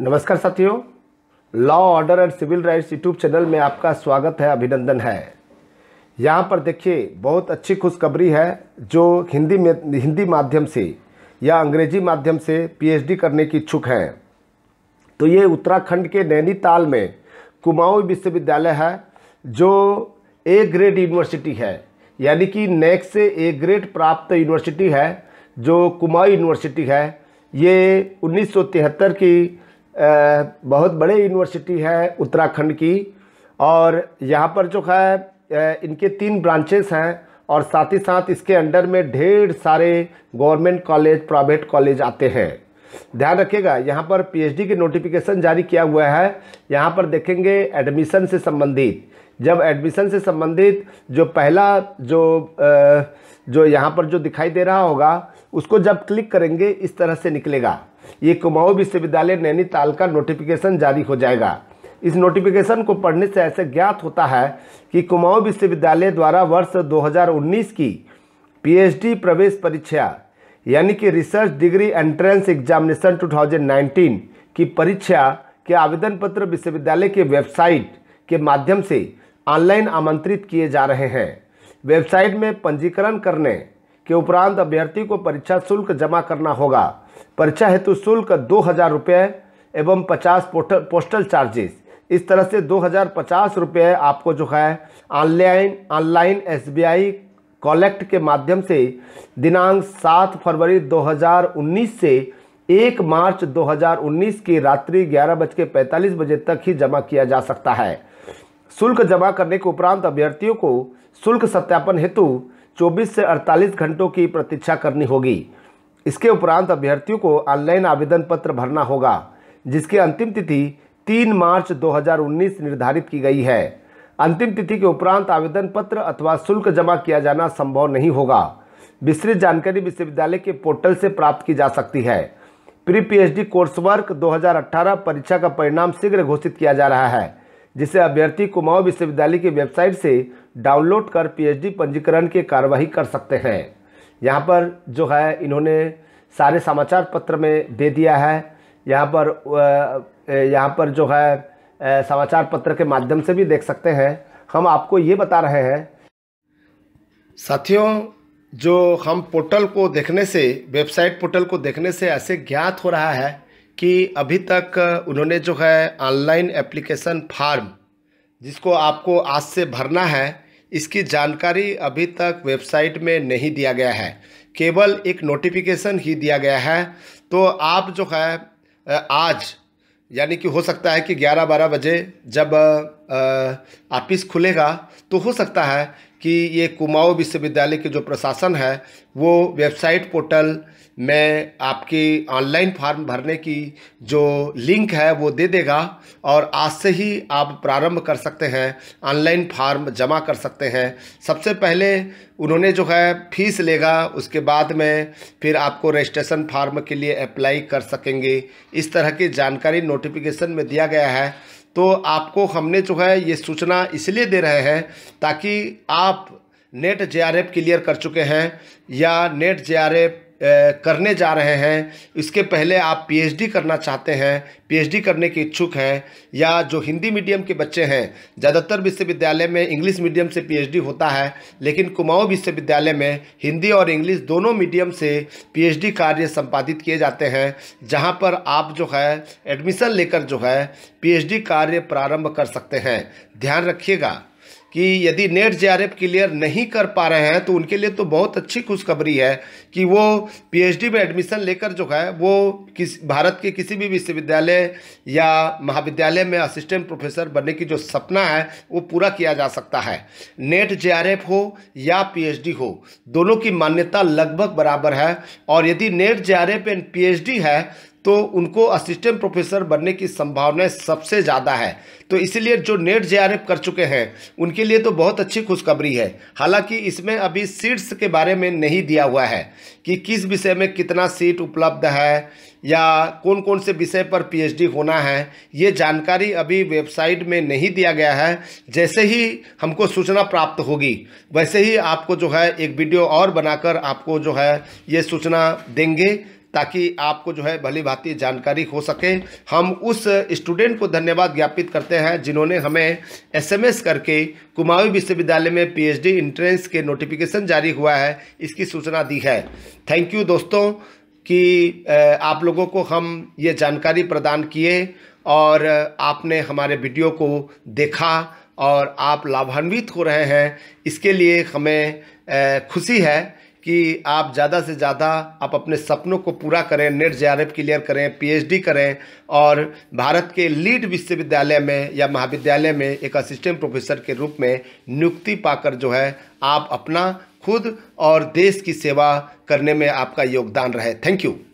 नमस्कार साथियों law order and civil rights YouTube channel में आपका स्वागत है अभिनंदन है यहाँ पर देखिए बहुत अच्छी खुशखबरी है जो हिंदी में हिंदी माध्यम से या अंग्रेजी माध्यम से पीएचडी करने की इच्छुक हैं तो ये उत्तराखंड के नैनीताल में कुमाऊं विश्वविद्यालय है जो ए ग्रेड यूनिवर्सिटी है यानी कि नेक से ए ग्रेड प्राप्त यूनिवर्सिटी है जो कुमाऊं यूनिवर्सिटी है ये उन्नीस की बहुत बड़े यूनिवर्सिटी है उत्तराखंड की और यहाँ पर जो है इनके तीन ब्रांचेस हैं और साथ ही साथ इसके अंडर में ढेर सारे गवर्नमेंट कॉलेज प्राइवेट कॉलेज आते हैं ध्यान रखिएगा यहाँ पर पीएचडी के नोटिफिकेशन जारी किया हुआ है यहाँ पर देखेंगे एडमिशन से संबंधित जब एडमिशन से संबंधित जो पहला जो जो यहाँ पर जो दिखाई दे रहा होगा उसको जब क्लिक करेंगे इस तरह से निकलेगा ये कुमाऊँ विश्वविद्यालय नैनीताल का नोटिफिकेशन जारी हो जाएगा इस नोटिफिकेशन को पढ़ने से ऐसे ज्ञात होता है कि कुमाऊँ विश्वविद्यालय द्वारा वर्ष 2019 की पीएचडी प्रवेश परीक्षा यानी कि रिसर्च डिग्री एंट्रेंस एग्जामिनेशन 2019 की परीक्षा के आवेदन पत्र विश्वविद्यालय के वेबसाइट के माध्यम से ऑनलाइन आमंत्रित किए जा रहे हैं वेबसाइट में पंजीकरण करने के उपरांत अभ्यर्थी को परीक्षा शुल्क जमा करना होगा परीक्षा हेतु शुल्क दो हज़ार रुपये एवं पचास पोस्टल चार्जेस इस तरह से दो हज़ार पचास रुपये आपको जो है ऑनलाइन ऑनलाइन एस कॉलेक्ट के माध्यम से दिनांक 7 फरवरी 2019 से 1 मार्च 2019 की रात्रि ग्यारह बज के पैंतालीस बजे तक ही जमा किया जा सकता है शुल्क जमा करने के उपरांत अभ्यर्थियों को शुल्क सत्यापन हेतु 24 से 48 घंटों की प्रतीक्षा करनी होगी इसके उपरांत अभ्यर्थियों को ऑनलाइन आवेदन पत्र भरना होगा जिसकी अंतिम तिथि 3 मार्च 2019 निर्धारित की गई है अंतिम तिथि के उपरांत आवेदन पत्र अथवा शुल्क जमा किया जाना संभव नहीं होगा विस्तृत जानकारी विश्वविद्यालय के पोर्टल से प्राप्त की जा सकती है प्री पीएचडी कोर्स वर्क 2018 परीक्षा का परिणाम शीघ्र घोषित किया जा रहा है जिसे अभ्यर्थी कुमाऊं विश्वविद्यालय की वेबसाइट से डाउनलोड कर पीएचडी पंजीकरण की कार्यवाही कर सकते हैं यहाँ पर जो है इन्होंने सारे समाचार पत्र में दे दिया है यहाँ पर यहाँ पर जो है समाचार पत्र के माध्यम से भी देख सकते हैं हम आपको ये बता रहे हैं साथियों जो हम पोर्टल को देखने से वेबसाइट पोर्टल को देखने से ऐसे ज्ञात हो रहा है कि अभी तक उन्होंने जो है ऑनलाइन एप्लीकेशन फार्म जिसको आपको आज से भरना है इसकी जानकारी अभी तक वेबसाइट में नहीं दिया गया है केवल एक नोटिफिकेशन ही दिया गया है तो आप जो है आज यानी कि हो सकता है कि ग्यारह बारह बजे जब ऑफिस खुलेगा तो हो सकता है कि ये कुमाऊँ विश्वविद्यालय के जो प्रशासन है वो वेबसाइट पोर्टल में आपकी ऑनलाइन फॉर्म भरने की जो लिंक है वो दे देगा और आज से ही आप प्रारंभ कर सकते हैं ऑनलाइन फॉर्म जमा कर सकते हैं सबसे पहले उन्होंने जो है फीस लेगा उसके बाद में फिर आपको रजिस्ट्रेशन फॉर्म के लिए अप्लाई कर सकेंगे इस तरह की जानकारी नोटिफिकेशन में दिया गया है तो आपको हमने जो है ये सूचना इसलिए दे रहे हैं ताकि आप नेट जे क्लियर कर चुके हैं या नेट जे करने जा रहे हैं इसके पहले आप पीएचडी करना चाहते हैं पीएचडी करने के इच्छुक हैं या जो हिंदी मीडियम के बच्चे हैं ज़्यादातर विश्वविद्यालय में इंग्लिश मीडियम से पीएचडी होता है लेकिन कुमाऊँ विश्वविद्यालय में हिंदी और इंग्लिश दोनों मीडियम से पीएचडी कार्य संपादित किए जाते हैं जहाँ पर आप जो है एडमिशन लेकर जो है पी कार्य प्रारंभ कर सकते हैं ध्यान रखिएगा कि यदि नेट जे क्लियर नहीं कर पा रहे हैं तो उनके लिए तो बहुत अच्छी खुशखबरी है कि वो पीएचडी में एडमिशन लेकर जो है वो किस भारत के किसी भी विश्वविद्यालय या महाविद्यालय में असिस्टेंट प्रोफेसर बनने की जो सपना है वो पूरा किया जा सकता है नेट जे हो या पीएचडी हो दोनों की मान्यता लगभग बराबर है और यदि NET J R F and D है तो उनको असिस्टेंट प्रोफेसर बनने की संभावनाएं सबसे ज़्यादा है तो इसलिए जो नेट जे कर चुके हैं उनके लिए तो बहुत अच्छी खुशखबरी है हालांकि इसमें अभी सीट्स के बारे में नहीं दिया हुआ है कि किस विषय में कितना सीट उपलब्ध है या कौन कौन से विषय पर पीएचडी होना है ये जानकारी अभी वेबसाइट में नहीं दिया गया है जैसे ही हमको सूचना प्राप्त होगी वैसे ही आपको जो है एक वीडियो और बनाकर आपको जो है ये सूचना देंगे ताकि आपको जो है भली भांति जानकारी हो सके हम उस स्टूडेंट को धन्यवाद ज्ञापित करते हैं जिन्होंने हमें एसएमएस करके कुमाऊँ विश्वविद्यालय में पीएचडी एंट्रेंस के नोटिफिकेशन जारी हुआ है इसकी सूचना दी है थैंक यू दोस्तों कि आप लोगों को हम ये जानकारी प्रदान किए और आपने हमारे वीडियो को देखा और आप लाभान्वित हो रहे हैं इसके लिए हमें खुशी है कि आप ज़्यादा से ज़्यादा आप अपने सपनों को पूरा करें नेट जे क्लियर करें पीएचडी करें और भारत के लीड विश्वविद्यालय में या महाविद्यालय में एक असिस्टेंट प्रोफेसर के रूप में नियुक्ति पाकर जो है आप अपना खुद और देश की सेवा करने में आपका योगदान रहे थैंक यू